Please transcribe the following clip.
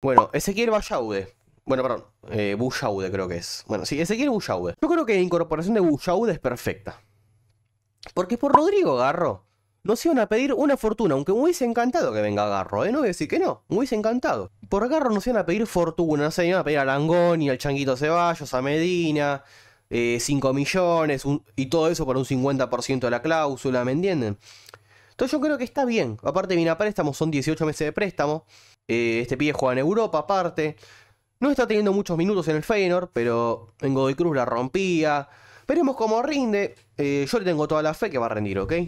Bueno, Ezequiel Ballaude. Bueno, perdón, eh, creo que es. Bueno, sí, Ezequiel Bullaude. Yo creo que la incorporación de Bullaude es perfecta. Porque por Rodrigo Garro nos iban a pedir una fortuna, aunque muy hubiese encantado que venga Garro, ¿eh? No voy a decir que no, me hubiese encantado. Por Garro nos iban a pedir fortuna, se iban a pedir a Langoni, al Changuito Ceballos, a Medina, 5 eh, millones y todo eso por un 50% de la cláusula, ¿me entienden? Entonces yo creo que está bien. Aparte, a préstamos son 18 meses de préstamo. Eh, este pibe juega en Europa aparte. No está teniendo muchos minutos en el Feyenoord, pero en Godoy Cruz la rompía. Veremos cómo rinde. Eh, yo le tengo toda la fe que va a rendir, ¿ok?